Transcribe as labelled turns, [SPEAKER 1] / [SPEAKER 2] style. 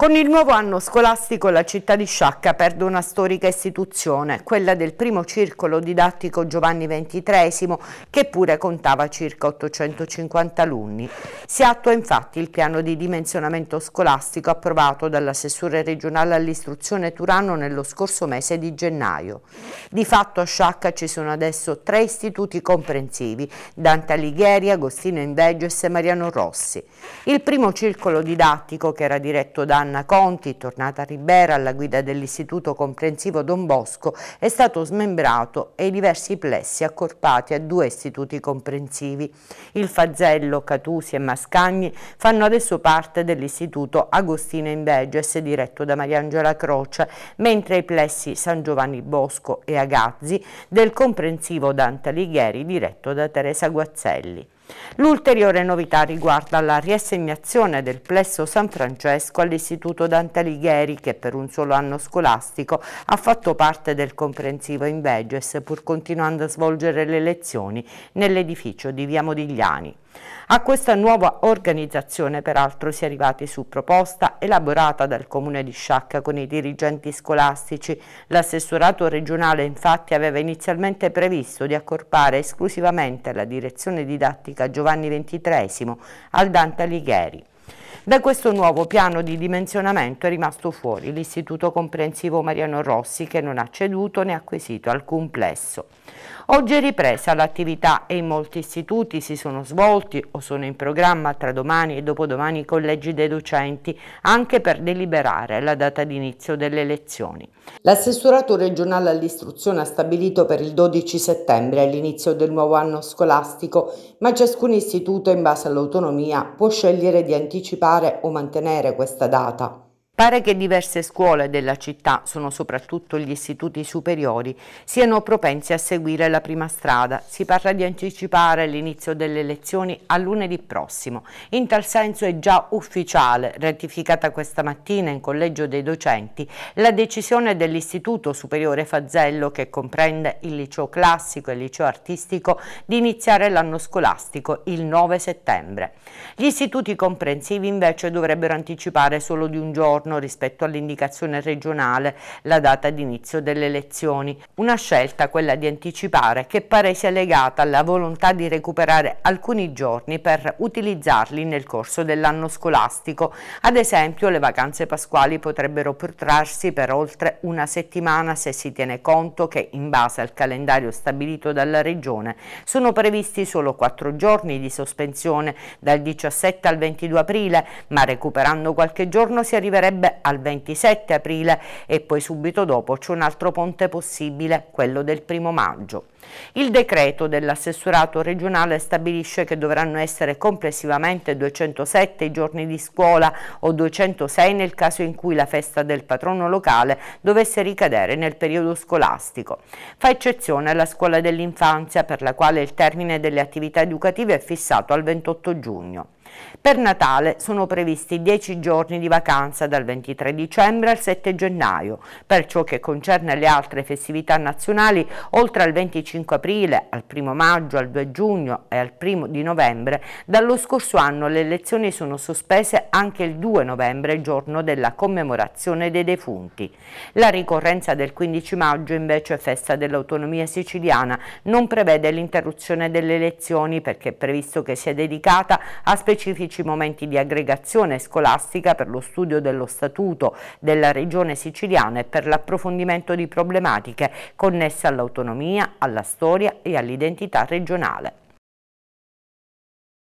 [SPEAKER 1] Con il nuovo anno scolastico la città di Sciacca perde una storica istituzione, quella del primo circolo didattico Giovanni XXIII, che pure contava circa 850 alunni. Si attua infatti il piano di dimensionamento scolastico approvato dall'assessore regionale all'istruzione Turano nello scorso mese di gennaio. Di fatto a Sciacca ci sono adesso tre istituti comprensivi, Dante Alighieri, Agostino Inveges e Mariano Rossi. Il primo circolo didattico, che era diretto da Anna Conti, tornata a Ribera alla guida dell'Istituto Comprensivo Don Bosco, è stato smembrato e i diversi plessi accorpati a due istituti comprensivi. Il Fazzello, Catusi e Mascagni fanno adesso parte dell'Istituto Agostino Inveges diretto da Mariangela Croce, mentre i plessi San Giovanni Bosco e Agazzi del Comprensivo Dante Alighieri diretto da Teresa Guazzelli. L'ulteriore novità riguarda la riassegnazione del plesso San Francesco all'Istituto Dante Alighieri che per un solo anno scolastico ha fatto parte del comprensivo Inveges pur continuando a svolgere le lezioni nell'edificio di Via Modigliani. A questa nuova organizzazione peraltro si è arrivati su proposta elaborata dal Comune di Sciacca con i dirigenti scolastici. L'assessorato regionale infatti aveva inizialmente previsto di accorpare esclusivamente la direzione didattica Giovanni XXIII al Dante Alighieri. Da questo nuovo piano di dimensionamento è rimasto fuori l'Istituto Comprensivo Mariano Rossi che non ha ceduto né acquisito alcun plesso. Oggi è ripresa l'attività e in molti istituti si sono svolti o sono in programma tra domani e dopodomani i collegi dei docenti anche per deliberare la data d'inizio delle lezioni. L'assessorato regionale all'istruzione ha stabilito per il 12 settembre l'inizio del nuovo anno scolastico, ma ciascun istituto in base all'autonomia può scegliere di anticipare rispettare o mantenere questa data Pare che diverse scuole della città, sono soprattutto gli istituti superiori, siano propensi a seguire la prima strada. Si parla di anticipare l'inizio delle lezioni a lunedì prossimo. In tal senso è già ufficiale, ratificata questa mattina in collegio dei docenti, la decisione dell'Istituto Superiore Fazzello, che comprende il liceo classico e il liceo artistico, di iniziare l'anno scolastico il 9 settembre. Gli istituti comprensivi invece dovrebbero anticipare solo di un giorno giorno rispetto all'indicazione regionale la data di inizio delle elezioni. Una scelta, quella di anticipare, che pare sia legata alla volontà di recuperare alcuni giorni per utilizzarli nel corso dell'anno scolastico. Ad esempio le vacanze pasquali potrebbero protrarsi per oltre una settimana se si tiene conto che in base al calendario stabilito dalla Regione sono previsti solo quattro giorni di sospensione dal 17 al 22 aprile, ma recuperando qualche giorno si arriverebbe Oreb al 27 aprile e poi subito dopo c'è un altro ponte possibile, quello del primo maggio. Il decreto dell'assessorato regionale stabilisce che dovranno essere complessivamente 207 i giorni di scuola o 206 nel caso in cui la festa del patrono locale dovesse ricadere nel periodo scolastico. Fa eccezione la scuola dell'infanzia per la quale il termine delle attività educative è fissato al 28 giugno. Per Natale sono previsti 10 giorni di vacanza dal 23 dicembre al 7 gennaio. Per ciò che concerne le altre festività nazionali, oltre al 25 aprile, al 1 maggio, al 2 giugno e al 1 di novembre, dallo scorso anno le elezioni sono sospese anche il 2 novembre, giorno della commemorazione dei defunti. La ricorrenza del 15 maggio invece, festa dell'autonomia siciliana, non prevede l'interruzione delle elezioni perché è previsto che sia dedicata a specifici specifici momenti di aggregazione scolastica per lo studio dello statuto della regione siciliana e per l'approfondimento di problematiche connesse all'autonomia, alla storia e all'identità regionale.